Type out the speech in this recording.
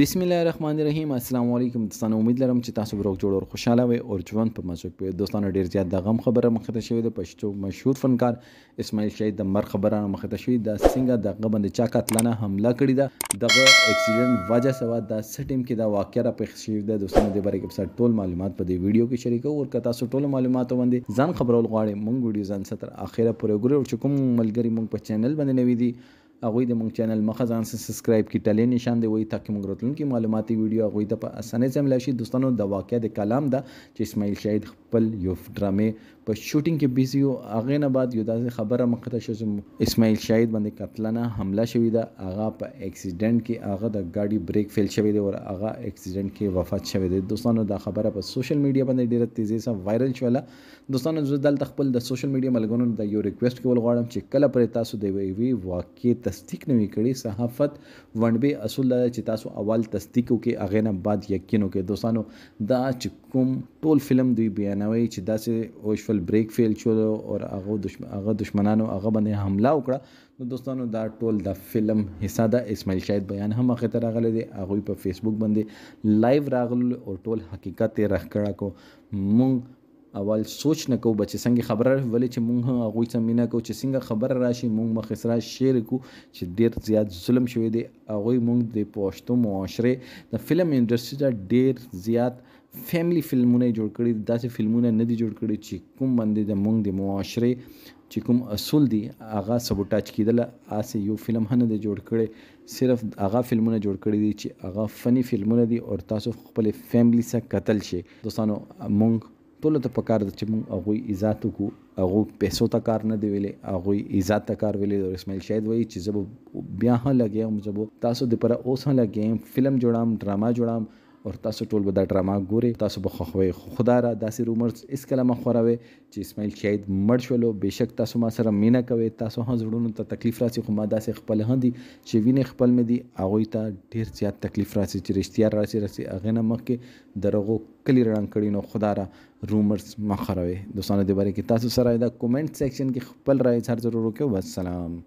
بسم الله الرحمن الرحیم السلام علیکم دوستانه امید لرم چې تاسو روغ جوړ او خوشاله وي او ژوند په مزه په دوستانه ډیر زیات د غم خبره مخه ته شوی د پښتو مشهور فنکار اسماعیل شهید د مر خبره مخه ته شوی د څنګه د غبند چا قاتلانه حمله کړې ده دغه اکسیډنټ وجه سوا د سټیم کې دا واقعیا را پېښ شوی ده دوستانه د بارے کې ټول معلومات په دې ویډیو کې شریکو او که تاسو ټول معلومات باندې ځان خبرول غواړئ مونږ ویډیو ځان ستر اخیره پورې ګورئ او چې کوم ملګری مونږ په چینل باندې نوي دي هغه د مونږ چینل مخزان سبسکرایب کی ټلې نشان دی وای تاکي مونږ راتلونکي معلوماتي ویډیو هغه د په اسانه سم لاشي دوستانو د واقعې د کلام دا چې اسماعیل شهید خپل یو ډرامې په شوټینګ کې بیزی او هغه نه بعد یو داسې خبره مخ ته شوه اسماعیل شهید باندې قتلانه حمله شوې ده هغه په اکسیډنټ کې هغه د ګاډي بریک فیل شوې ده او هغه اکسیډنټ کې وفات شوې ده دوستانو دا خبره په سوشل میډیا باندې ډیره تیزی سره وایرل شوله دوستانو زه دلته خپل د سوشل میډیا ملګرو د یو ریکوست کول غواړم چې کله پر تاسو د وی وی واقعي تصدیق نه کړي صحافت ونډبه اصول دا چې تاسو اول تصدیق وکي اغه نه بعد یقین وکي دوستانو دا چې کوم ټول فلم دوی بیانوي چې داسې اوشفل بریک فیل شو او هغه دشمن هغه دشمنانو هغه باندې حمله وکړه نو دوستانو دا ټول د فلم حصہ دا اسماعیل شاهد بیان هم اخر ته راغله دي هغه په فیسبوک باندې لایو راغل او ټول حقیقت راخ کړه کو مونږ اول سوچ نه کو بچ څنګه خبره ولې چې مونږ هغه څه مینا کو چې څنګه خبره راشي مونږ مخسرا شیر کو چې ډیر زیات ظلم شوی دی هغه مونږ د پښتو معاشره د فلم انډستری دا ډیر زیات فیملی فلمونه جوړ کړي داسې فلمونه نه دي جوړ کړي چې کوم باندې د مونږ د معاشره چې کوم اصول دي هغه سبوټاج کیدله آسه یو فلم هنه د جوړ کړي صرف هغه فلمونه جوړ کړي دي چې هغه فنی فلمونه دي او تاسو خپل فیملی سره قتل شي دوستانو مونږ ټول ته پکار د چې مونږ هغه عزت کو هغه پیسو ته کار نه دی ویلې هغه عزت ته کار ویلې او اسماعیل شاید وایي چې زه بیا هم لګیا هم زه تاسو د پر اوس هم لګیم فلم جوړام ډراما جوړام او تاسو ټول به دا ډرامه ګوري تاسو به خوښوي خدای را داسې رومرز اس کلمه خوروي چې اسماعیل شهید مړ شولو بشک تاسو ما سره مینا کوي تاسو هم زړونو ته تکلیف راسي خو ما داسې خپل هندي چې وینې خپل مې دي هغه ته ډیر زیات تکلیف راسي چې رښتیا راسي راسي هغه نه مخکې درغو کلی رڼ کړي نو خدای را رومرز ما خوروي دوستانو د باره کې تاسو سره دا کومنټ سیکشن کې خپل رائے اظهار ضرور وکړئ والسلام